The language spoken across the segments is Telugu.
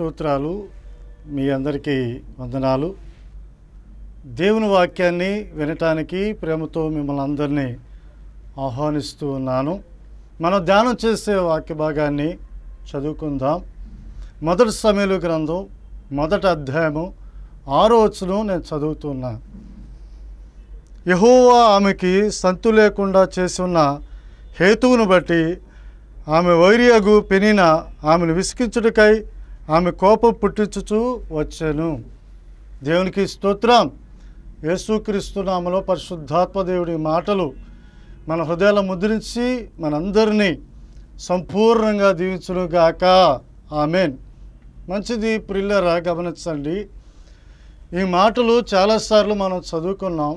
స్తోత్రాలు మీ అందరికీ వందనాలు దేవుని వాక్యాన్ని వినటానికి ప్రేమతో మిమ్మల్ని అందరినీ ఆహ్వానిస్తూ ఉన్నాను మనం ధ్యానం చేసే వాక్య భాగాన్ని చదువుకుందాం మొదటి సమయలు గ్రంథం మొదటి అధ్యాయము వచ్చును నేను చదువుతున్నా యహోవా ఆమెకి సంతు లేకుండా చేసి ఉన్న హేతువును బట్టి ఆమె వైరియగు పెనిన ఆమెను విసికించుటకై ఆమె కోపం పుట్టించుచు వచ్చాను దేవునికి స్తోత్రం యేసుక్రీస్తునామలో పరిశుద్ధాత్మదేవుడి మాటలు మన హృదయాల ముద్రించి మనందరినీ సంపూర్ణంగా దీవించునుగాక ఆమెన్ మంచిది ప్రిల్లరా గమనించండి ఈ మాటలు చాలాసార్లు మనం చదువుకున్నాం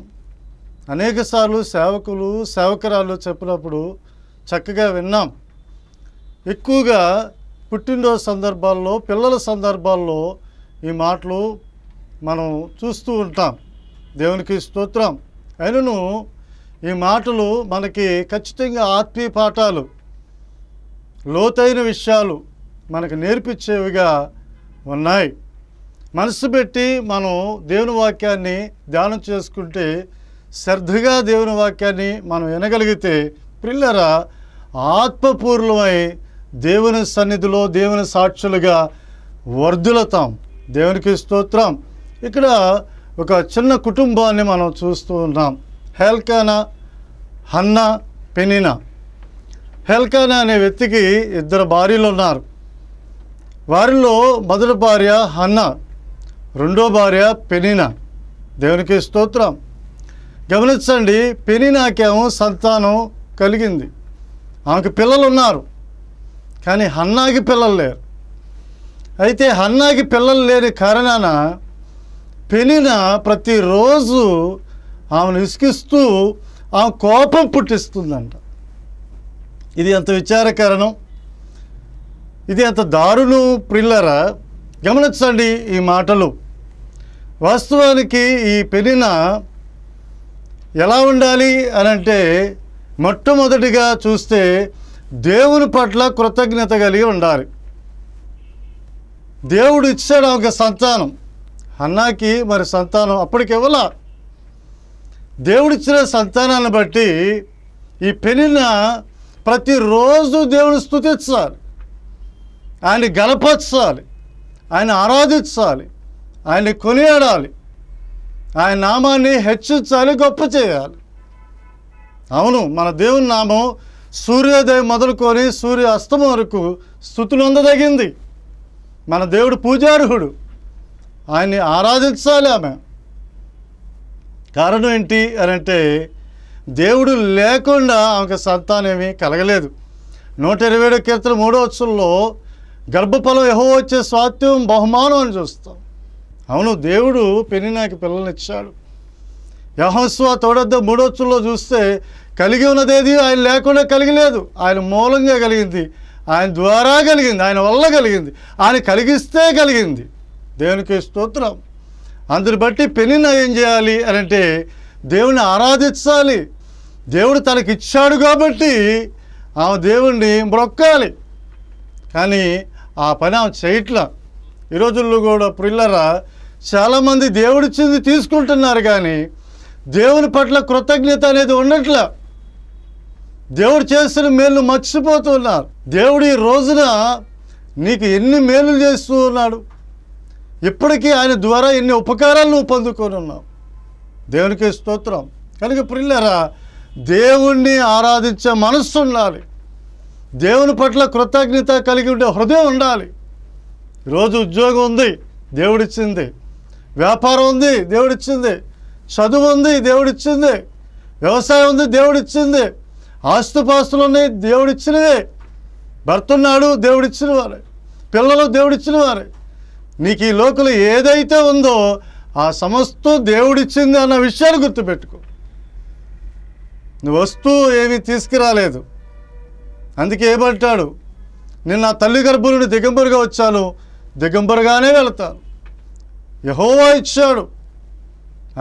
అనేకసార్లు సేవకులు సేవకరాలు చెప్పినప్పుడు చక్కగా విన్నాం ఎక్కువగా పుట్టినరోజు సందర్భాల్లో పిల్లల సందర్భాల్లో ఈ మాటలు మనం చూస్తూ ఉంటాం దేవునికి స్తోత్రం అయినను ఈ మాటలు మనకి ఖచ్చితంగా ఆత్మీయ పాఠాలు లోతైన విషయాలు మనకు నేర్పించేవిగా ఉన్నాయి మనసు పెట్టి మనం దేవుని వాక్యాన్ని ధ్యానం చేసుకుంటే శ్రద్ధగా దేవుని వాక్యాన్ని మనం వినగలిగితే పిల్లర ఆత్మపూర్ణమై దేవుని సన్నిధిలో దేవుని సాక్షులుగా వర్ధులతాం దేవునికి స్తోత్రం ఇక్కడ ఒక చిన్న కుటుంబాన్ని మనం చూస్తూ ఉన్నాం హెల్కానా హన్న పెనినా హెల్కానా అనే వ్యక్తికి ఇద్దరు భార్యలు ఉన్నారు వారిలో మొదటి భార్య హన్నా రెండో భార్య పెనినా దేవునికి స్తోత్రం గమనించండి పెనినాకేమో సంతానం కలిగింది ఆమెకు పిల్లలు ఉన్నారు కానీ హన్నాకి పిల్లలు లేరు అయితే హన్నాకి పిల్లలు లేని కారణాన పెనిన ప్రతిరోజు ఆమెను ఇసుకిస్తూ ఆమె కోపం పుట్టిస్తుందంట ఇది ఎంత విచారకరణం ఇది ఎంత దారుణం ప్రిల్లరా గమనించండి ఈ మాటలు వాస్తవానికి ఈ పెనిన ఎలా ఉండాలి అనంటే మొట్టమొదటిగా చూస్తే దేవుని పట్ల కృతజ్ఞత కలిగి ఉండాలి దేవుడు ఇచ్చాడు ఒక సంతానం అన్నాకి మరి సంతానం అప్పటికివ్వాల దేవుడిచ్చిన సంతానాన్ని బట్టి ఈ పెనిన ప్రతిరోజు దేవుని స్థుతించాలి ఆయన్ని గలపరచాలి ఆయన ఆరాధించాలి ఆయన్ని కొనియాడాలి ఆయన నామాన్ని హెచ్చించాలి గొప్ప చేయాలి అవును మన దేవుని నామం సూర్యోదయం మొదలుకొని సూర్య అస్తమం వరకు స్థుతులు అందదగింది మన దేవుడు పూజార్హుడు ఆయన్ని ఆరాధించాలి ఆమె కారణం ఏంటి అని అంటే దేవుడు లేకుండా ఆమెకు సంతానేమీ కలగలేదు నూట ఇరవై ఏడు కీర్తన మూడవత్సంలో గర్భఫలం ఎహో వచ్చే స్వాత్యం బహుమానం అని చూస్తాం అవును దేవుడు పెని నాకు పిల్లల్ని ఇచ్చాడు యహోస్వ తోడద్ద మూడొచ్చుల్లో చూస్తే కలిగి ఉన్నదేది ఆయన లేకుండా కలిగలేదు ఆయన మూలంగా కలిగింది ఆయన ద్వారా కలిగింది ఆయన వల్ల కలిగింది ఆయన కలిగిస్తే కలిగింది దేవునికి స్తోత్రం అందుని బట్టి పెనిన ఏం చేయాలి అని అంటే దేవుని ఆరాధించాలి దేవుడు తనకిచ్చాడు కాబట్టి ఆమె దేవుణ్ణి మ్రొక్కాలి కానీ ఆ పని ఆమె చేయట్లా ఈ రోజుల్లో కూడా ప్రిల్లరా చాలామంది దేవుడిచ్చింది తీసుకుంటున్నారు కానీ దేవుని పట్ల కృతజ్ఞత అనేది ఉండట్లే దేవుడు చేస్తున్న మేలు మర్చిపోతున్నారు దేవుడు ఈ రోజున నీకు ఎన్ని మేలు చేస్తూ ఉన్నాడు ఇప్పటికీ ఆయన ద్వారా ఎన్ని ఉపకారాలు నువ్వు పొందుకొని ఉన్నావు దేవునికి స్తోత్రం కనుక ప్రిల్లరా దేవుణ్ణి ఆరాధించే మనస్సు ఉండాలి దేవుని పట్ల కృతజ్ఞత కలిగి ఉండే హృదయం ఉండాలి ఈరోజు ఉద్యోగం ఉంది దేవుడిచ్చింది వ్యాపారం ఉంది దేవుడిచ్చింది చదువు ఉంది దేవుడిచ్చింది వ్యవసాయం ఉంది దేవుడిచ్చింది ఆస్తుపాస్తులు ఉన్నాయి దేవుడిచ్చినవే భర్తున్నాడు దేవుడిచ్చిన వారే పిల్లలు దేవుడిచ్చిన వారే నీకు ఈ లోకలు ఏదైతే ఉందో ఆ సమస్తం దేవుడిచ్చింది అన్న విషయాన్ని గుర్తుపెట్టుకో నువ్వు వస్తువు ఏమీ తీసుకురాలేదు అందుకే ఏమంటాడు నేను నా తల్లి గర్భులను దిగంబరుగా వచ్చాను దిగంబరుగానే వెళతాను యహోవా ఇచ్చాడు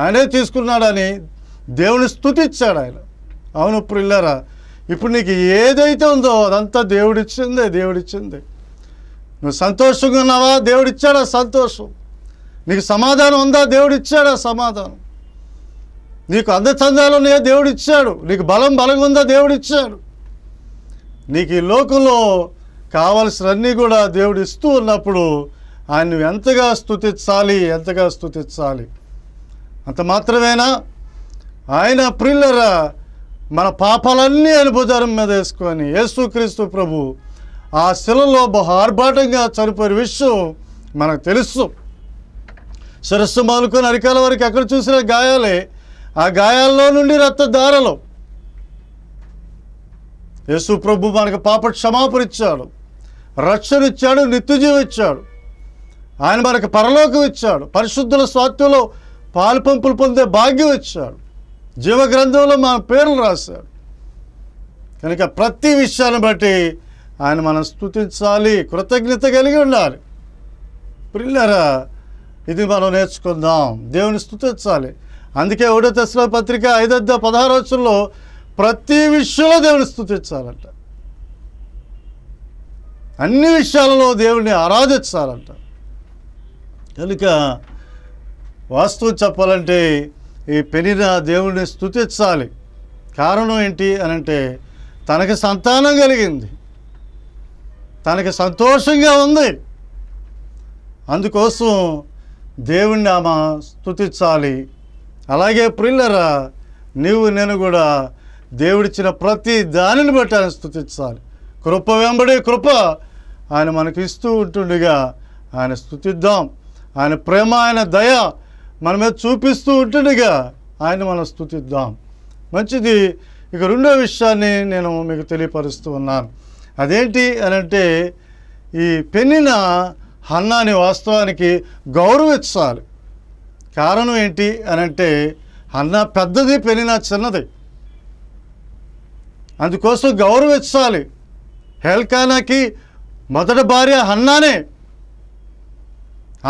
ఆయనే తీసుకున్నాడని దేవుని స్థుతిచ్చాడు ఆయన అవును ప్రిల్లరా ఇప్పుడు నీకు ఏదైతే ఉందో అదంతా దేవుడిచ్చిందే దేవుడిచ్చిందే నువ్వు సంతోషంగా ఉన్నావా దేవుడిచ్చాడా సంతోషం నీకు సమాధానం ఉందా దేవుడిచ్చాడా సమాధానం నీకు అందచందాలు ఉన్నాయా దేవుడిచ్చాడు నీకు బలం బలంగా ఉందా దేవుడిచ్చాడు నీకు ఈ లోకంలో కావలసినన్నీ కూడా దేవుడు ఇస్తూ ఉన్నప్పుడు ఆయన నువ్వు ఎంతగా స్థుతించాలి ఎంతగా స్థుతించాలి అంత మాత్రమేనా ఆయన ప్రిల్లరా మన పాపాలన్నీ ఆయన భుజారం మీద వేసుకొని యేసుక్రీస్తు ప్రభు ఆ శిలలో బహు ఆర్భాటంగా చనిపోయిన విషయం మనకు తెలుసు శిరస్సు మాలుకొని అరికాల వరకు ఎక్కడ చూసిన గాయాలే ఆ గాయాల్లో నుండి రక్తధారలు యేసు ప్రభు మనకు పాప క్షమాపణ ఇచ్చాడు రక్షణ ఇచ్చాడు నిత్యజీవం ఇచ్చాడు ఆయన మనకు పరలోకం ఇచ్చాడు పరిశుద్ధుల స్వాత్యంలో పంపులు పొందే భాగ్యం ఇచ్చాడు జీవగ్రంథంలో మన పేర్లు రాశాడు కనుక ప్రతి విషయాన్ని బట్టి ఆయన మనం స్థుతించాలి కృతజ్ఞత కలిగి ఉండాలి ప్రిల్లరా ఇది మనం నేర్చుకుందాం దేవుని స్థుతించాలి అందుకే ఒకటో దశలో పత్రిక ఐదద్ద పదహారు వచ్చుల్లో ప్రతి విషయంలో దేవుని స్థుతించాలంట అన్ని విషయాలలో దేవుణ్ణి ఆరాధించాలంట కనుక వాస్తవం చెప్పాలంటే ఈ పెనిన దేవుడిని స్థుతించాలి కారణం ఏంటి అని అంటే తనకి సంతానం కలిగింది తనకి సంతోషంగా ఉంది అందుకోసం దేవుణ్ణి ఆమె స్థుతించాలి అలాగే ప్రిల్లరా నీవు నేను కూడా దేవుడిచ్చిన ప్రతి దానిని బట్టి ఆయన స్థుతించాలి కృప వెంబడి కృప ఆయన మనకి ఇస్తూ ఉంటుండగా ఆయన స్థుతిద్దాం ఆయన ప్రేమ ఆయన దయ మన మీద చూపిస్తూ ఉంటుండగా ఆయన మనం స్థుతిద్దాం మంచిది ఇక రెండో విషయాన్ని నేను మీకు తెలియపరుస్తూ ఉన్నాను అదేంటి అనంటే ఈ పెన్నిన హన్నాని వాస్తవానికి గౌరవించాలి కారణం ఏంటి అనంటే అన్న పెద్దది పెనిన చిన్నది అందుకోసం గౌరవించాలి హెల్కానాకి మొదటి భార్య హన్నానే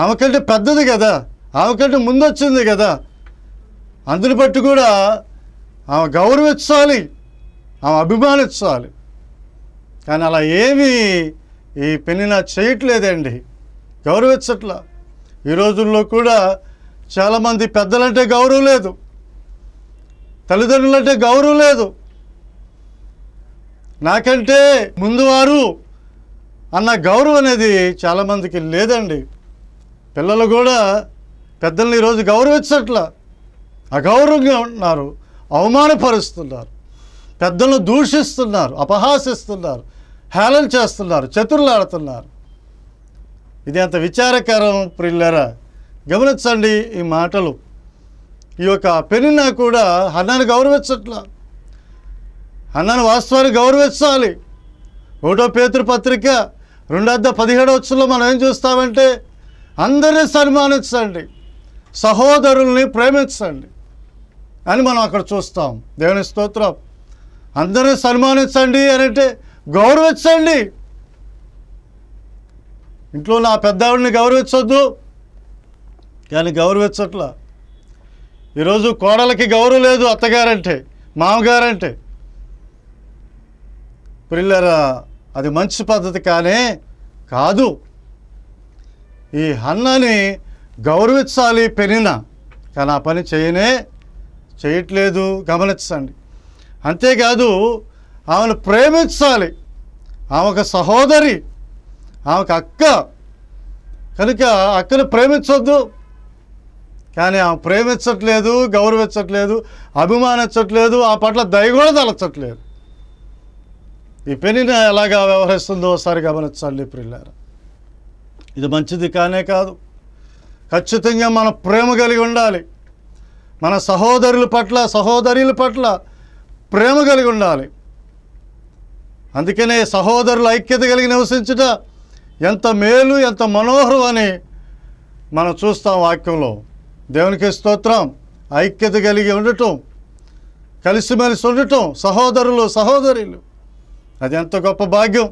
ఆమె కంటే పెద్దది కదా ఆమెకంటే ముందు వచ్చింది కదా అందుని బట్టి కూడా ఆమె గౌరవించాలి ఆమె అభిమానించాలి కానీ అలా ఏమీ ఈ నా చేయట్లేదండి గౌరవించట్లా ఈ రోజుల్లో కూడా చాలామంది పెద్దలంటే గౌరవం లేదు తల్లిదండ్రులంటే గౌరవం లేదు నాకంటే ముందువారు అన్న గౌరవం అనేది చాలామందికి లేదండి పిల్లలు కూడా పెద్దల్ని ఈరోజు గౌరవించట్ల అగౌరవంగా ఉంటున్నారు అవమానపరుస్తున్నారు పెద్దలను దూషిస్తున్నారు అపహాసిస్తున్నారు హేళన చేస్తున్నారు చతుర్లాడుతున్నారు ఇది అంత విచారకరం ప్రిల్లరా గమనించండి ఈ మాటలు ఈ యొక్క పెనినా కూడా అన్నాను గౌరవించట్లా అన్నాను వాస్తవాన్ని గౌరవించాలి ఒకటో పేతృపత్రిక రెండో పదిహేడు వచ్చులో మనం ఏం చూస్తామంటే అందరినీ సన్మానించండి సహోదరుల్ని ప్రేమించండి అని మనం అక్కడ చూస్తాం దేవుని స్తోత్రం అందరిని సన్మానించండి అని అంటే గౌరవించండి ఇంట్లో నా పెద్దవాడిని గౌరవించొద్దు కానీ గౌరవించట్లా ఈరోజు కోడలకి గౌరవం లేదు అత్తగారంటే మామగారంటే పిల్లరా అది మంచి పద్ధతి కానే కాదు ఈ అన్నని గౌరవించాలి పెనిన కానీ ఆ పని చేయనే చేయట్లేదు గమనించండి అంతేకాదు ఆమెను ప్రేమించాలి ఆమె ఒక సహోదరి ఆమెకు అక్క కనుక అక్కను ప్రేమించొద్దు కానీ ఆమె ప్రేమించట్లేదు గౌరవించట్లేదు అభిమానించట్లేదు ఆ పట్ల దయగూడ తలచట్లేదు ఈ పెనిన ఎలాగా వ్యవహరిస్తుందో ఒకసారి గమనించాలి ప్రిల్లారా ఇది మంచిది కానే కాదు ఖచ్చితంగా మన ప్రేమ కలిగి ఉండాలి మన సహోదరుల పట్ల సహోదరుల పట్ల ప్రేమ కలిగి ఉండాలి అందుకనే సహోదరుల ఐక్యత కలిగి నివసించుట ఎంత మేలు ఎంత మనోహరం అని మనం చూస్తాం వాక్యంలో దేవునికి స్తోత్రం ఐక్యత కలిగి ఉండటం కలిసిమెలిసి ఉండటం సహోదరులు సహోదరులు అది ఎంత గొప్ప భాగ్యం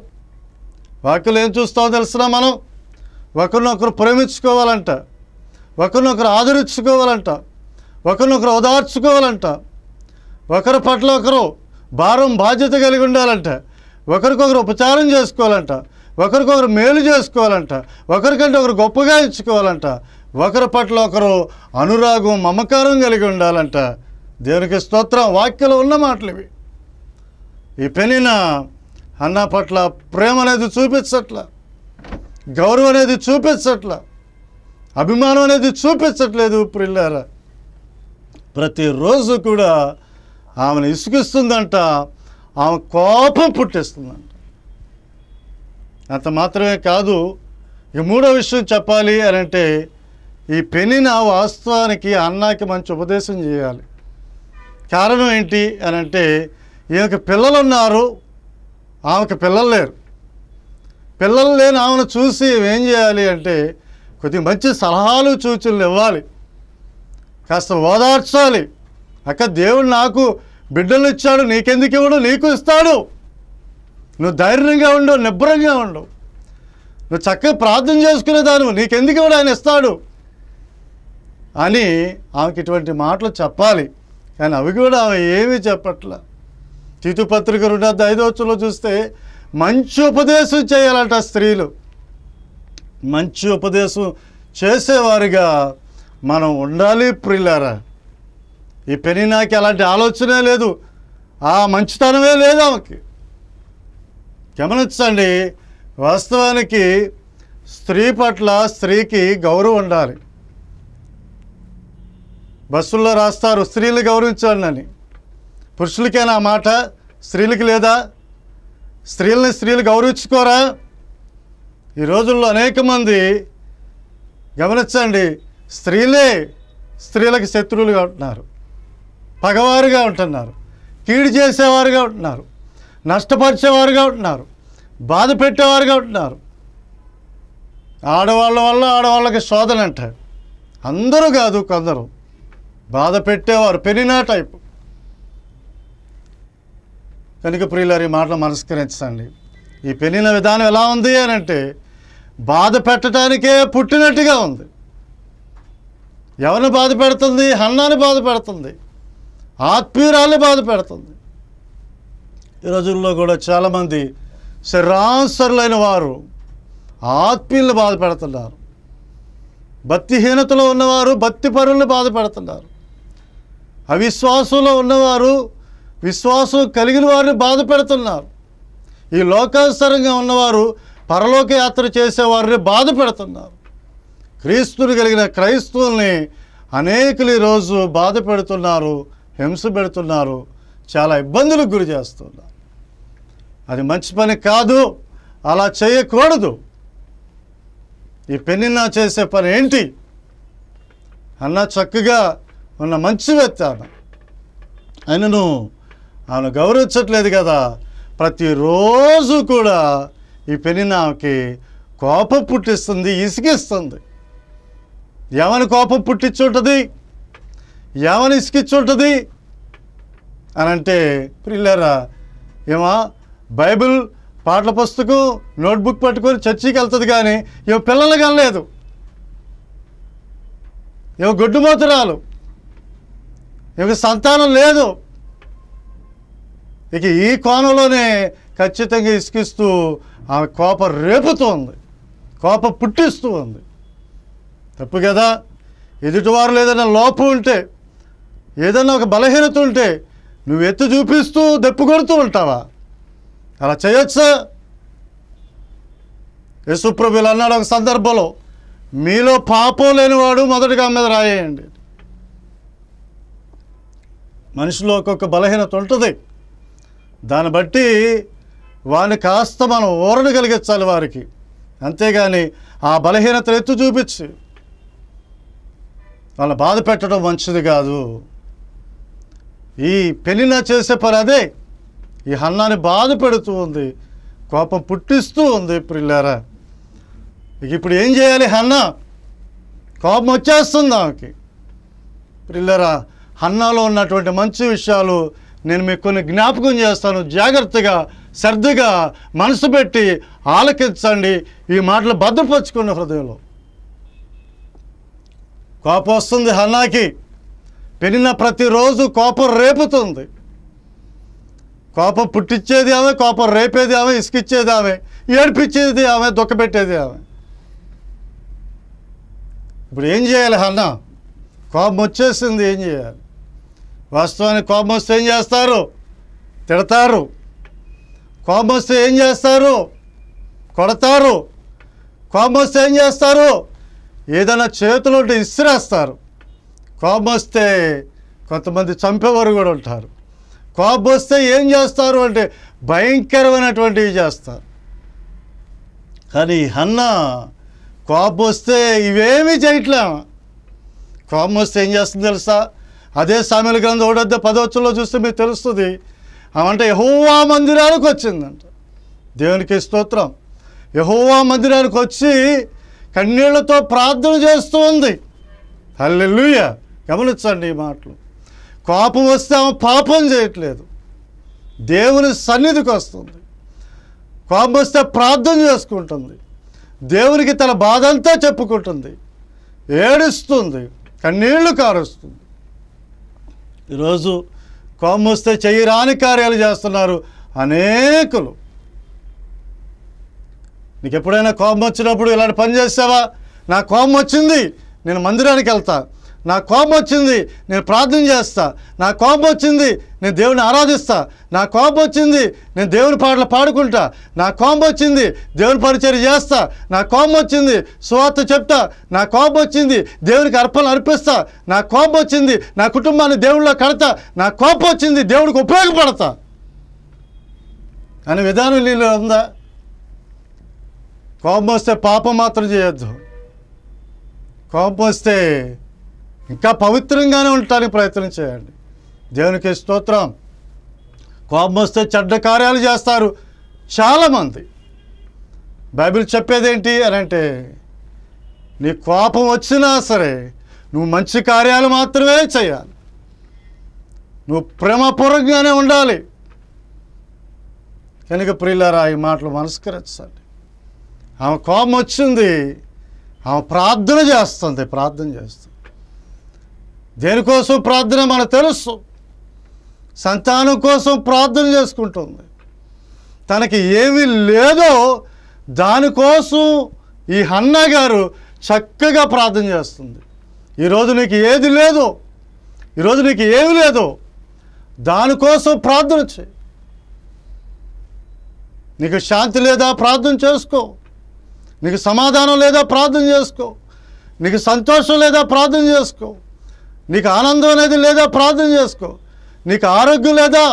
వాక్యలు ఏం చూస్తామో తెలిసినా మనం ఒకరినొకరు ప్రేమించుకోవాలంట ఒకరినొకరు ఆదరించుకోవాలంట ఒకరినొకరు ఓదార్చుకోవాలంట ఒకరి పట్ల ఒకరు భారం బాధ్యత కలిగి ఉండాలంట ఒకరికొకరు ఉపచారం చేసుకోవాలంట ఒకరికొకరు మేలు చేసుకోవాలంట ఒకరికంటే ఒకరు గొప్పగా ఎంచుకోవాలంట ఒకరి పట్ల ఒకరు అనురాగం మమకారం కలిగి ఉండాలంట దేవునికి స్తోత్రం వాక్యలో ఉన్న మాటలు ఇవి ఈ పెనిన అన్న పట్ల ప్రేమ అనేది చూపించట్ల గౌరవం అనేది చూపించట్లా అభిమానం అనేది చూపించట్లేదు ప్రిల్లారా ప్రతిరోజు కూడా ఆమెను ఇసుకిస్తుందంట ఆమె కోపం పుట్టిస్తుందంట అంత మాత్రమే కాదు ఇక మూడో విషయం చెప్పాలి అని అంటే ఈ పెనిన వాస్తవానికి అన్నకి మంచి ఉపదేశం చేయాలి కారణం ఏంటి అని అంటే ఈమెకి పిల్లలు ఉన్నారు ఆమెకి పిల్లలు లేరు పిల్లలు లేని ఆమెను చూసి ఏం చేయాలి అంటే కొద్దిగా మంచి సలహాలు సూచనలు ఇవ్వాలి కాస్త ఓదార్చాలి అక్క దేవుడు నాకు బిడ్డలు ఇచ్చాడు నీకెందుకు ఇవ్వడు నీకు ఇస్తాడు నువ్వు ధైర్యంగా ఉండు నిబ్బరంగా ఉండు నువ్వు చక్కగా ప్రార్థన చేసుకునే దాను నీకెందుకు ఇవ్వడు ఆయన ఇస్తాడు అని ఆమెకి ఇటువంటి మాటలు చెప్పాలి కానీ అవి కూడా ఆమె ఏమీ చెప్పట్ల తీతుపత్రిక రెండు ఐదవచ్చులో చూస్తే మంచి ఉపదేశం చేయాలంట స్త్రీలు మంచి ఉపదేశం చేసేవారుగా మనం ఉండాలి ప్రిల్లారా ఈ పెని నాకు ఎలాంటి ఆలోచనే లేదు ఆ మంచితనమే లేదు ఆమెకి గమనించండి వాస్తవానికి స్త్రీ పట్ల స్త్రీకి గౌరవం ఉండాలి బస్సుల్లో రాస్తారు స్త్రీలు అని పురుషులకేనా మాట స్త్రీలకి లేదా స్త్రీలని స్త్రీలు గౌరవించుకోరా ఈ రోజుల్లో అనేక మంది గమనించండి స్త్రీలే స్త్రీలకు శత్రువులుగా ఉంటున్నారు పగవారుగా ఉంటున్నారు కీడు చేసేవారుగా ఉంటున్నారు నష్టపరిచేవారుగా ఉంటున్నారు బాధ పెట్టేవారుగా ఉంటున్నారు ఆడవాళ్ళ వల్ల ఆడవాళ్ళకి శోధన అంటారు అందరూ కాదు కొందరు బాధ పెట్టేవారు పెరినా టైపు కనుక ప్రియులారి మాటలు మనస్కరించండి ఈ పెళ్ళిన విధానం ఎలా ఉంది అని అంటే బాధ పెట్టడానికే పుట్టినట్టుగా ఉంది ఎవరిని బాధ పెడుతుంది హన్నాని బాధ పెడుతుంది ఆత్మీయురాల్ని బాధ పెడుతుంది ఈ రోజుల్లో కూడా చాలామంది శరాసరులైన వారు ఆత్మీయులను బాధ పెడుతున్నారు భక్తిహీనతలో ఉన్నవారు భక్తి పరుల్ని బాధ పెడుతున్నారు అవిశ్వాసంలో ఉన్నవారు విశ్వాసం కలిగిన వారిని బాధ పెడుతున్నారు ఈ లోకాస్తరంగా ఉన్నవారు పరలోక యాత్ర చేసేవారిని బాధ పెడుతున్నారు క్రీస్తుని కలిగిన క్రైస్తవుల్ని అనేకులు ఈరోజు బాధ పెడుతున్నారు హింస పెడుతున్నారు చాలా ఇబ్బందులకు గురి చేస్తున్నారు అది మంచి పని కాదు అలా చేయకూడదు ఈ పెన్నినా చేసే పని ఏంటి అన్న చక్కగా ఉన్న మంచి వ్యక్తి ఆమె ఆయనను ఆమెను గౌరవించట్లేదు కదా ప్రతిరోజు కూడా ఈ పెనినాకి కోపం పుట్టిస్తుంది ఇసుకిస్తుంది ఏమని కోపం పుట్టించుంటుంది ఎవని ఇసుకిచ్చుంటుంది అని అంటే పిల్లరా ఏమా బైబిల్ పాటల పుస్తకం నోట్బుక్ పట్టుకొని చర్చికి వెళ్తుంది కానీ ఏ పిల్లలు కనలేదు గొడ్డు మోతరాలు ఇవి సంతానం లేదు ఇక ఈ కోణంలోనే ఖచ్చితంగా ఇసుకిస్తూ ఆమె కోప రేపుతూ ఉంది కోప పుట్టిస్తూ ఉంది తప్పు కదా ఎదుటివారు ఏదైనా లోపం ఉంటే ఏదైనా ఒక బలహీనత ఉంటే నువ్వు ఎత్తు చూపిస్తూ దెప్పు కొడుతూ ఉంటావా అలా చేయొచ్చా యశుప్రభులు అన్నాడు ఒక సందర్భంలో మీలో పాపం లేనివాడు మొదటిగా మీద రాయండి మనిషిలో ఒక్కొక్క బలహీనత ఉంటుంది దాన్ని బట్టి వాడిని కాస్త మనం ఓరణ కలిగించాలి వారికి అంతేగాని ఆ బలహీనతలు ఎత్తు చూపించి వాళ్ళని బాధ పెట్టడం మంచిది కాదు ఈ పెళ్ళిన చేసే పని అదే ఈ అన్నాన్ని బాధ పెడుతూ ఉంది కోపం పుట్టిస్తూ ఉంది పిల్లారా ఇప్పుడు ఏం చేయాలి అన్న కోపం వచ్చేస్తుంది ఆమెకి పిల్లరా హన్నాలో ఉన్నటువంటి మంచి విషయాలు నేను మీకు కొన్ని జ్ఞాపకం చేస్తాను జాగ్రత్తగా శ్రద్ధగా మనసు పెట్టి ఆలకించండి ఈ మాటలు భద్రపరుచుకున్న హృదయంలో కోపం వస్తుంది హన్నాకి పెరిగిన ప్రతిరోజు కోపం రేపుతుంది కోపం పుట్టించేది ఆమె కోపం రేపేది ఆమె ఇసుకిచ్చేది ఆమె ఏడిపించేది ఆమె దుఃఖపెట్టేది ఆమె ఇప్పుడు ఏం చేయాలి హన్నా కోపం వచ్చేసింది ఏం చేయాలి వాస్తవానికి కోపం వస్తే ఏం చేస్తారు తిడతారు కోపం వస్తే ఏం చేస్తారు కొడతారు కోపం వస్తే ఏం చేస్తారు ఏదైనా చేతులు ఉంటే ఇసిరేస్తారు కోపం వస్తే కొంతమంది చంపేవారు కూడా ఉంటారు కోపం వస్తే ఏం చేస్తారు అంటే భయంకరమైనటువంటివి చేస్తారు కానీ అన్న కోపం వస్తే ఇవేమీ చేయట్లేము కోపం వస్తే ఏం చేస్తుంది తెలుసా అదే సామెల గ్రంథం ఒకటద్ద పదవచ్చులో చూస్తే మీకు తెలుస్తుంది అంటే యహోవా మందిరానికి వచ్చిందంట దేవునికి స్తోత్రం యహోవా మందిరానికి వచ్చి కన్నీళ్లతో ప్రార్థన చేస్తూ ఉంది హల్లెల్లుయ గమనించండి ఈ మాటలు కోపం వస్తే ఆమె పాపం చేయట్లేదు దేవుని సన్నిధికి వస్తుంది కోపం వస్తే ప్రార్థన చేసుకుంటుంది దేవునికి తన బాధంతా చెప్పుకుంటుంది ఏడుస్తుంది కన్నీళ్లు కారుస్తుంది ఈరోజు కోపం వస్తే చేయరాని కార్యాలు చేస్తున్నారు అనేకులు నీకు ఎప్పుడైనా కోపం వచ్చినప్పుడు ఇలాంటి పని చేస్తావా నా కోపం వచ్చింది నేను మందిరానికి వెళ్తాను నా కోపం వచ్చింది నేను ప్రార్థన చేస్తా నా కోపం వచ్చింది నేను దేవుని ఆరాధిస్తా నా కోపం వచ్చింది నేను దేవుని పాటలు పాడుకుంటా నా కోపం వచ్చింది దేవుని పరిచయం చేస్తా నా కోపం వచ్చింది సువార్త చెప్తా నా కోపం వచ్చింది దేవునికి అర్పణ అర్పిస్తా నా కోపం వచ్చింది నా కుటుంబాన్ని దేవుళ్ళ కడతా నా కోపం వచ్చింది దేవుడికి ఉపయోగపడతా అనే విధానం నీళ్ళు ఉందా కోపం వస్తే పాపం మాత్రం చేయొద్దు కోపం వస్తే ఇంకా పవిత్రంగానే ఉండటానికి ప్రయత్నం చేయండి దేవునికి స్తోత్రం కోపం వస్తే చెడ్డ కార్యాలు చేస్తారు చాలామంది బైబిల్ చెప్పేదేంటి అని అంటే నీ కోపం వచ్చినా సరే నువ్వు మంచి కార్యాలు మాత్రమే చేయాలి నువ్వు ప్రేమపూర్వకంగానే ఉండాలి కనుక ప్రియులారా ఈ మాటలు మనస్కరించండి ఆమె కోపం వచ్చింది ఆమె ప్రార్థన చేస్తుంది ప్రార్థన చేస్తుంది దేనికోసం ప్రార్థన మనకు తెలుసు సంతానం కోసం ప్రార్థన చేసుకుంటుంది తనకి ఏమీ లేదో దానికోసం ఈ హన్న గారు చక్కగా ప్రార్థన చేస్తుంది ఈరోజు నీకు ఏది లేదు ఈరోజు నీకు ఏమి లేదు దానికోసం ప్రార్థన చేయి నీకు శాంతి లేదా ప్రార్థన చేసుకో నీకు సమాధానం లేదా ప్రార్థన చేసుకో నీకు సంతోషం లేదా ప్రార్థన చేసుకో నీకు ఆనందం అనేది లేదా ప్రార్థన చేసుకో నీకు ఆరోగ్యం లేదా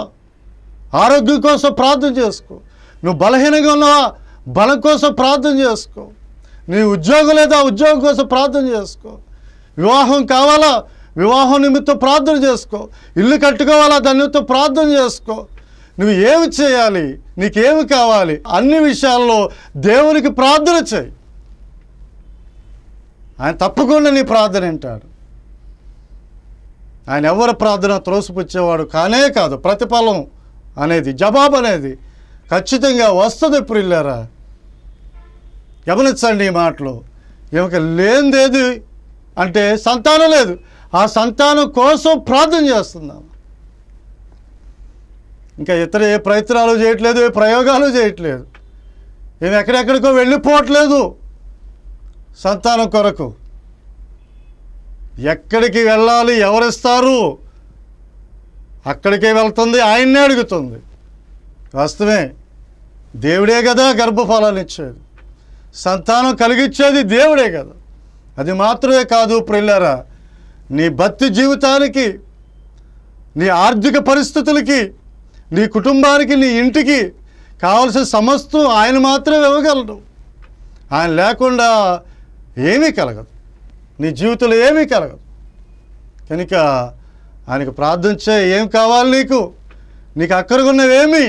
ఆరోగ్యం కోసం ప్రార్థన చేసుకో నువ్వు బలహీనంగా ఉన్నావా బలం కోసం ప్రార్థన చేసుకో నీ ఉద్యోగం లేదా ఉద్యోగం కోసం ప్రార్థన చేసుకో వివాహం కావాలా వివాహం నిమిత్తం ప్రార్థన చేసుకో ఇల్లు కట్టుకోవాలా దాని నిమిత్తం ప్రార్థన చేసుకో నువ్వు ఏమి చేయాలి నీకేమి కావాలి అన్ని విషయాల్లో దేవునికి ప్రార్థన చేయి ఆయన తప్పకుండా నీ ప్రార్థన వింటాడు ఆయన ఎవరి ప్రార్థన త్రోసిపుచ్చేవాడు కానే కాదు ప్రతిఫలం అనేది జవాబు అనేది ఖచ్చితంగా వస్తుంది ప్రిల్లరా గమనించండి ఈ మాటలు ఈమెకి లేనిదేది అంటే సంతానం లేదు ఆ సంతానం కోసం ప్రార్థన చేస్తున్నాం ఇంకా ఇతర ఏ ప్రయత్నాలు చేయట్లేదు ఏ ప్రయోగాలు చేయట్లేదు ఈమె ఎక్కడెక్కడికో వెళ్ళిపోవట్లేదు సంతానం కొరకు ఎక్కడికి వెళ్ళాలి ఎవరిస్తారు అక్కడికే వెళ్తుంది ఆయన్నే అడుగుతుంది వాస్తవే దేవుడే కదా గర్భఫలాన్ని ఇచ్చేది సంతానం కలిగించేది దేవుడే కదా అది మాత్రమే కాదు ప్రిల్లరా నీ భక్తి జీవితానికి నీ ఆర్థిక పరిస్థితులకి నీ కుటుంబానికి నీ ఇంటికి కావలసిన సమస్తం ఆయన మాత్రమే ఇవ్వగలడు ఆయన లేకుండా ఏమీ కలగదు నీ జీవితంలో ఏమీ కలగదు కనుక ఆయనకు ప్రార్థన ఏం కావాలి నీకు నీకు అక్కరుగున్నవేమి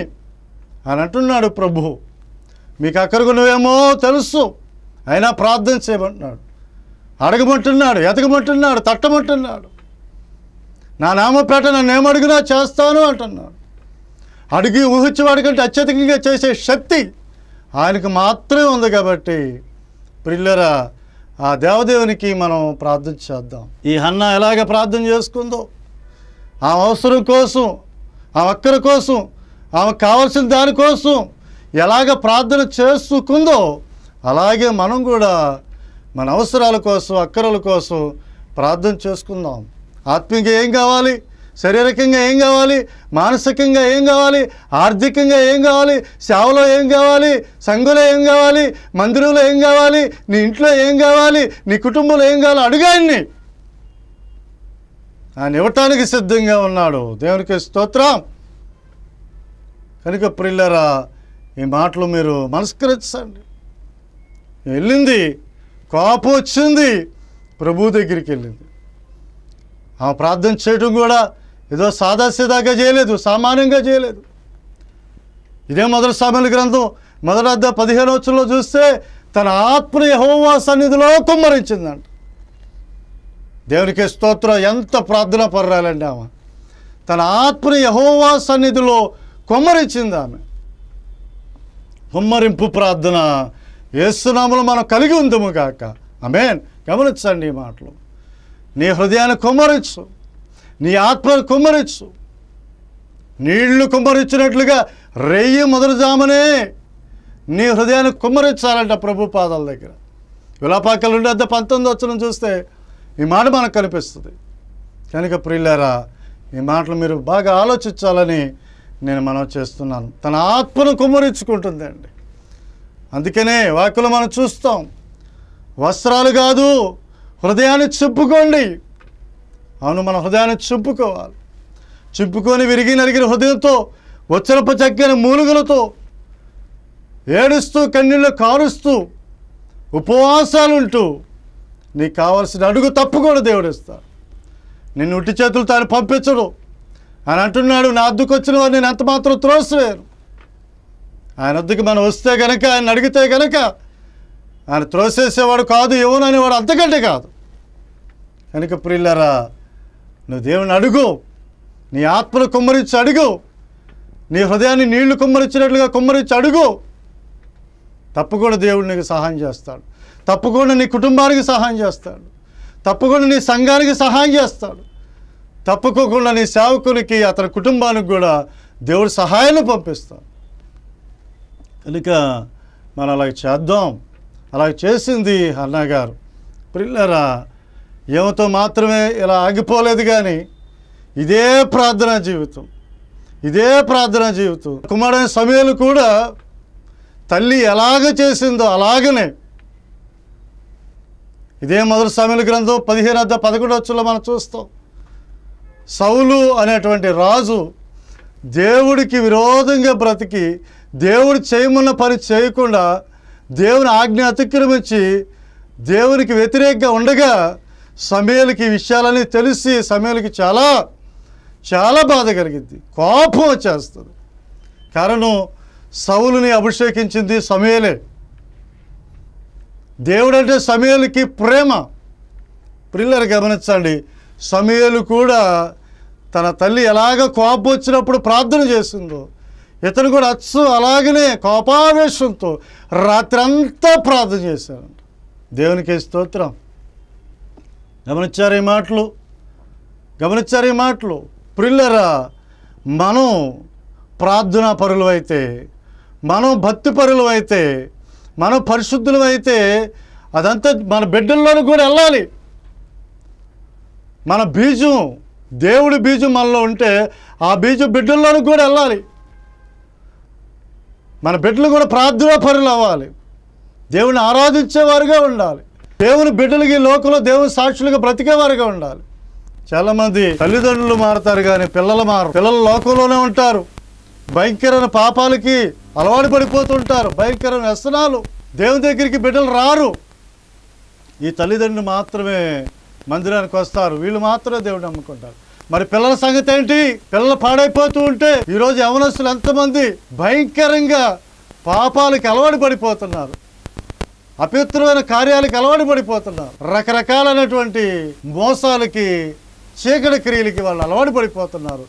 అని అంటున్నాడు ప్రభు మీకు అక్కరుగున్నవేమో తెలుసు అయినా ప్రార్థన చేయమంటున్నాడు అడగమంటున్నాడు ఎదగమంటున్నాడు తట్టమంటున్నాడు నా నామపేట నన్ను ఏమడుగునా చేస్తాను అంటున్నాడు అడిగి ఊహించేవాడికంటే అత్యధికంగా చేసే శక్తి ఆయనకు మాత్రమే ఉంది కాబట్టి ప్రిల్లరా ఆ దేవదేవునికి మనం ప్రార్థన చేద్దాం ఈ అన్న ఎలాగ ప్రార్థన చేసుకుందో ఆ అవసరం కోసం ఆ ఒక్కరి కోసం ఆమెకు కావాల్సిన దానికోసం ఎలాగ ప్రార్థన చేసుకుందో అలాగే మనం కూడా మన అవసరాల కోసం అక్కరల కోసం ప్రార్థన చేసుకుందాం ఆత్మీయంగా ఏం కావాలి శారీరకంగా ఏం కావాలి మానసికంగా ఏం కావాలి ఆర్థికంగా ఏం కావాలి సేవలో ఏం కావాలి సంఘంలో ఏం కావాలి మందిరంలో ఏం కావాలి నీ ఇంట్లో ఏం కావాలి నీ కుటుంబంలో ఏం కావాలి అడుగాయన్ని ఆయన ఇవ్వటానికి సిద్ధంగా ఉన్నాడు దేవునికి స్తోత్రం కనుక ప్రిల్లరా ఈ మాటలు మీరు మనస్కరించండి వెళ్ళింది కోపం వచ్చింది ప్రభు దగ్గరికి వెళ్ళింది ఆ ప్రార్థన చేయడం కూడా ఏదో సాదాసీదాగా చేయలేదు సామాన్యంగా చేయలేదు ఇదే మొదటి సామెల గ్రంథం మొదటి అద్దె పదిహేను వచ్చంలో చూస్తే తన ఆత్మ యహోవా సన్నిధిలో కుమ్మరించిందంట దేవునికి స్తోత్రం ఎంత ప్రార్థన పర్రాలండి ఆమె తన ఆత్మ యహోవా సన్నిధిలో కొమ్మరించింది ఆమె కుమ్మరింపు ప్రార్థన ఏసునామలు మనం కలిగి ఉందము కాక ఆమెన్ గమనించండి ఈ మాటలు నీ హృదయాన్ని కుమ్మరించు నీ ఆత్మను కుమ్మరించు నీళ్లు కుమ్మరించినట్లుగా రెయ్యి మొదలుజామనే నీ హృదయాన్ని కుమ్మరించాలంట ప్రభు పాదాల దగ్గర విలాపాకలు ఉండే అంత పంతొమ్మిది వచ్చిన చూస్తే ఈ మాట మనకు కనిపిస్తుంది కనుక ప్రియులారా ఈ మాటలు మీరు బాగా ఆలోచించాలని నేను మనం చేస్తున్నాను తన ఆత్మను కుమ్మరించుకుంటుంది అండి అందుకనే వాకులు మనం చూస్తాం వస్త్రాలు కాదు హృదయాన్ని చెప్పుకోండి అవును మన హృదయాన్ని చింపుకోవాలి చింపుకొని విరిగి నలిగిన హృదయంతో వచ్చలప చక్కని మూలుగులతో ఏడుస్తూ కన్నీళ్ళు కారుస్తూ ఉపవాసాలుంటూ నీకు కావాల్సిన అడుగు తప్పు కూడా దేవుడు ఇస్తాడు నిన్ను ఉట్టి చేతులు తాను పంపించడు ఆయన అంటున్నాడు నా అద్దుకు వచ్చిన వారు నేను ఎంత మాత్రం త్రోసివేరు ఆయన అద్దకు మనం వస్తే గనక ఆయన అడిగితే గనక ఆయన త్రోసేసేవాడు కాదు ఎవరు అనేవాడు అంతకంటే కాదు కనుక ప్రిల్లరా నువ్వు దేవుని అడుగు నీ ఆత్మను కుమ్మరించి అడుగు నీ హృదయాన్ని నీళ్లు కుమ్మరించినట్లుగా కుమ్మరించి అడుగు తప్పకుండా దేవుడు నీకు సహాయం చేస్తాడు తప్పకుండా నీ కుటుంబానికి సహాయం చేస్తాడు తప్పకుండా నీ సంఘానికి సహాయం చేస్తాడు తప్పుకోకుండా నీ సేవకునికి అతని కుటుంబానికి కూడా దేవుడు సహాయాన్ని పంపిస్తాడు కనుక మనం అలాగ చేద్దాం అలా చేసింది అన్నగారు పిల్లరా ఈమెతో మాత్రమే ఇలా ఆగిపోలేదు కానీ ఇదే ప్రార్థనా జీవితం ఇదే ప్రార్థనా జీవితం కుమారుడైన సమయాలు కూడా తల్లి ఎలాగ చేసిందో అలాగనే ఇదే మొదటి సమయంలో గ్రంథం పదిహేను అద్ద పదకొండు వచ్చులో మనం చూస్తాం సౌలు అనేటువంటి రాజు దేవుడికి విరోధంగా బ్రతికి దేవుడు చేయమన్న పని చేయకుండా దేవుని ఆజ్ఞ అతిక్రమించి దేవునికి వ్యతిరేకంగా ఉండగా సమయలకి ఈ తెలిసి సమయాలకి చాలా చాలా బాధ కలిగింది కోపం వచ్చేస్తుంది కారణం సవులుని అభిషేకించింది సమయలే దేవుడంటే సమయలకి ప్రేమ పిల్లలు గమనించండి సమయలు కూడా తన తల్లి ఎలాగ కోపం వచ్చినప్పుడు ప్రార్థన చేసిందో ఇతను కూడా అచ్చు అలాగనే కోపావేశంతో రాత్రంతా ప్రార్థన చేశాడు దేవునికి స్తోత్రం గమనించారు ఈ మాటలు గమనించారు ఈ మాటలు ప్రిల్లరా మనం ప్రార్థనా పరులు అయితే మనం భక్తి పరులు అయితే మనం పరిశుద్ధులు అయితే అదంతా మన బిడ్డల్లోనూ కూడా వెళ్ళాలి మన బీజం దేవుడి బీజం మనలో ఉంటే ఆ బీజం బిడ్డల్లోనూ కూడా వెళ్ళాలి మన బిడ్డలు కూడా ప్రార్థనా పరులు అవ్వాలి దేవుని ఆరాధించేవారుగా ఉండాలి దేవుని బిడ్డలకి లోకంలో దేవుని సాక్షులుగా బ్రతికేవారుగా ఉండాలి చాలామంది తల్లిదండ్రులు మారుతారు కానీ పిల్లలు మారు పిల్లలు లోకంలోనే ఉంటారు భయంకరమైన పాపాలకి అలవాటు పడిపోతుంటారు భయంకరమైన వ్యసనాలు దేవుని దగ్గరికి బిడ్డలు రారు ఈ తల్లిదండ్రులు మాత్రమే మందిరానికి వస్తారు వీళ్ళు మాత్రమే దేవుడు నమ్ముకుంటారు మరి పిల్లల సంగతి ఏంటి పిల్లలు పాడైపోతూ ఉంటే ఈరోజు యవనస్తులు ఎంతమంది భయంకరంగా పాపాలకి అలవాటు పడిపోతున్నారు అపిత్రమైన కార్యాలకు అలవాటు పడిపోతున్నారు రకరకాలైనటువంటి మోసాలకి చీకటి క్రియలకి వాళ్ళు అలవాటు పడిపోతున్నారు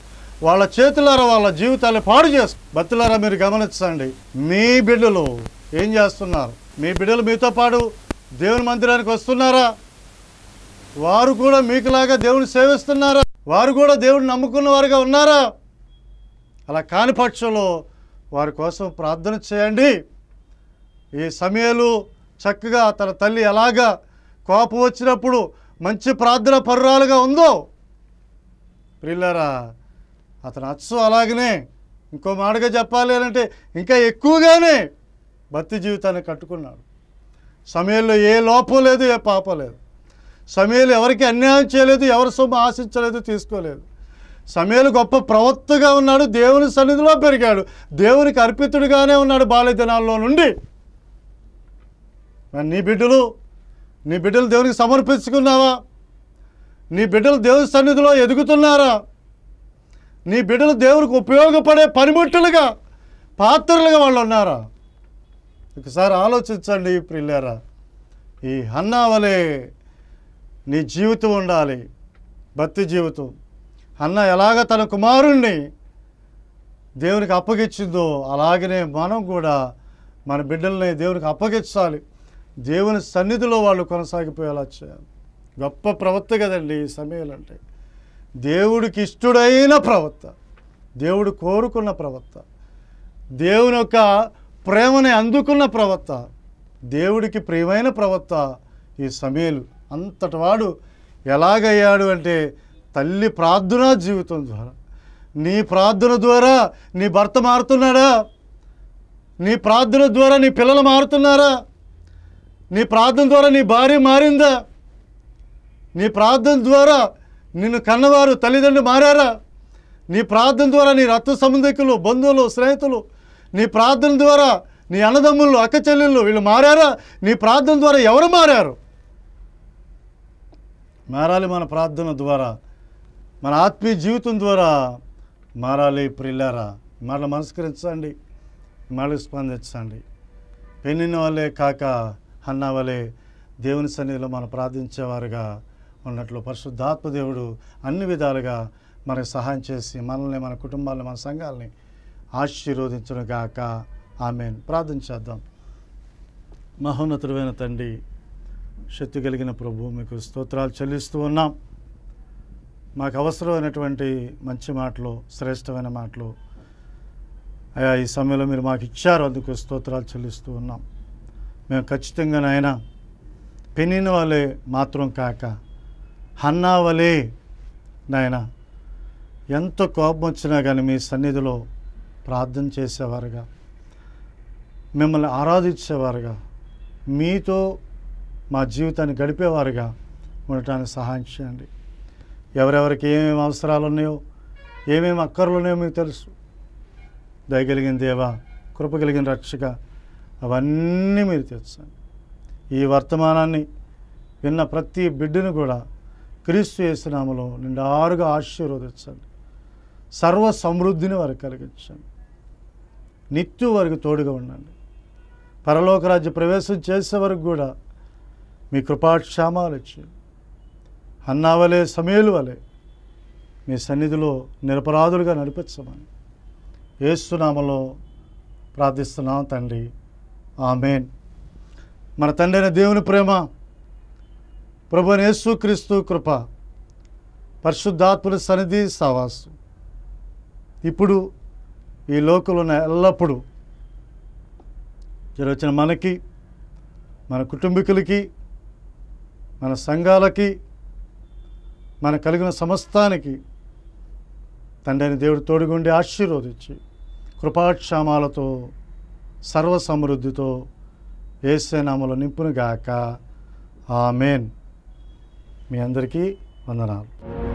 వాళ్ళ చేతులారా వాళ్ళ జీవితాలు పాడు చేస్తారు భక్తులారా మీరు గమనించండి మీ బిడ్డలు ఏం చేస్తున్నారు మీ బిడ్డలు మీతో పాటు దేవుని మందిరానికి వస్తున్నారా వారు కూడా మీకులాగా దేవుని సేవిస్తున్నారా వారు కూడా దేవుడిని నమ్ముకున్న వారుగా ఉన్నారా అలా కాని పక్షంలో వారి కోసం ప్రార్థన చేయండి ఈ సమయాలు చక్కగా తన తల్లి ఎలాగా కోపం వచ్చినప్పుడు మంచి ప్రార్థన పర్రాలుగా ఉందో ప్రిల్లరా అతను అచ్చు అలాగనే ఇంకో మాటగా చెప్పాలి అంటే ఇంకా ఎక్కువగానే భక్తి జీవితాన్ని కట్టుకున్నాడు సమయంలో ఏ లోపం లేదు ఏ పాపం లేదు సమయంలో ఎవరికి అన్యాయం చేయలేదు ఎవరి సొమ్ము ఆశించలేదు తీసుకోలేదు సమయంలో గొప్ప ప్రవక్తగా ఉన్నాడు దేవుని సన్నిధిలో పెరిగాడు దేవునికి అర్పితుడిగానే ఉన్నాడు బాల్య దినాల్లో నుండి మరి నీ బిడ్డలు నీ బిడ్డలు దేవునికి సమర్పించుకున్నావా నీ బిడ్డలు దేవుని సన్నిధిలో ఎదుగుతున్నారా నీ బిడ్డలు దేవునికి ఉపయోగపడే పనిముట్టులుగా పాత్రలుగా వాళ్ళు ఉన్నారా ఒకసారి ఆలోచించండి ప్రిల్లారా ఈ హన్నావలే నీ జీవితం ఉండాలి భక్తి జీవితం అన్న ఎలాగ తన కుమారుణ్ణి దేవునికి అప్పగించిందో అలాగనే మనం కూడా మన బిడ్డల్ని దేవునికి అప్పగించాలి దేవుని సన్నిధిలో వాళ్ళు కొనసాగిపోయేలా చేయాలి గొప్ప ప్రవక్త కదండి ఈ సమయాలు అంటే దేవుడికి ఇష్టడైన ప్రవక్త దేవుడు కోరుకున్న ప్రవక్త దేవుని యొక్క ప్రేమని అందుకున్న ప్రవక్త దేవుడికి ప్రియమైన ప్రవక్త ఈ సమయలు అంతటివాడు ఎలాగయ్యాడు అంటే తల్లి ప్రార్థన జీవితం ద్వారా నీ ప్రార్థన ద్వారా నీ భర్త మారుతున్నాడా నీ ప్రార్థన ద్వారా నీ పిల్లలు మారుతున్నారా నీ ప్రార్థన ద్వారా నీ భార్య మారిందా నీ ప్రార్థన ద్వారా నిన్ను కన్నవారు తల్లిదండ్రులు మారారా నీ ప్రార్థన ద్వారా నీ రక్త సంబంధికులు బంధువులు స్నేహితులు నీ ప్రార్థన ద్వారా నీ అన్నదమ్ములు అక్క చెల్లెళ్ళు వీళ్ళు మారారా నీ ప్రార్థన ద్వారా ఎవరు మారారు మారాలి మన ప్రార్థన ద్వారా మన ఆత్మీయ జీవితం ద్వారా మారాలి ప్రిల్లారా మరల మనస్కరించండి మరల స్పందించండి పెన్నిన వాళ్ళే కాక అన్నావలే దేవుని సన్నిధిలో మనం ప్రార్థించేవారుగా ఉన్నట్లు పరిశుద్ధాత్మ దేవుడు అన్ని విధాలుగా మనకు సహాయం చేసి మనల్ని మన కుటుంబాలను మన సంఘాలని ఆశీర్వదించను గాక ఆమెన్ ప్రార్థన చేద్దాం మహోన్నతుడైన తండ్రి శక్తి కలిగిన ప్రభు మీకు స్తోత్రాలు చెల్లిస్తూ ఉన్నాం మాకు అవసరమైనటువంటి మంచి మాటలు శ్రేష్టమైన మాటలు అయా ఈ సమయంలో మీరు మాకు ఇచ్చారు అందుకు స్తోత్రాలు చెల్లిస్తూ ఉన్నాం మేము ఖచ్చితంగా నాయన పెనిన వలె మాత్రం కాక హన్నా వలె నాయన ఎంత కోపం వచ్చినా కానీ మీ సన్నిధిలో ప్రార్థన చేసేవారుగా మిమ్మల్ని ఆరాధించేవారుగా మీతో మా జీవితాన్ని గడిపేవారుగా ఉండటానికి సహాయం చేయండి ఎవరెవరికి ఏమేమి అవసరాలు ఉన్నాయో ఏమేమి అక్కర్లు ఉన్నాయో మీకు తెలుసు దయగలిగిన దేవా కృపగలిగిన రక్షగా అవన్నీ మీరు తీర్చండి ఈ వర్తమానాన్ని విన్న ప్రతి బిడ్డను కూడా క్రీస్తు చేసినామలో నిండారుగా ఆశీర్వదించండి సర్వ సమృద్ధిని వారికి కలిగించండి నిత్యం వారికి తోడుగా ఉండండి పరలోకరాజ్య ప్రవేశం చేసే వరకు కూడా మీ కృపాక్షామాలు ఇచ్చి అన్నావలే సమయలు వలె మీ సన్నిధిలో నిరపరాధులుగా నడిపించమని ఏసునామలో ప్రార్థిస్తున్నాం తండ్రి ఆమెన్ మన తండ్రైన దేవుని ప్రేమ ప్రభు క్రీస్తు కృప పరిశుద్ధాత్ముల సన్నిధి సావాసు ఇప్పుడు ఈ లోకంలో ఉన్న ఎల్లప్పుడూ వచ్చిన మనకి మన కుటుంబీకులకి మన సంఘాలకి మన కలిగిన సమస్తానికి తండ్రిని దేవుడు తోడుగుండి ఆశీర్వదించి కృపాక్షామాలతో సర్వసమృద్ధితో ఏసేనామలు నింపునుగాక ఆమెన్ మీ అందరికీ వందనాలు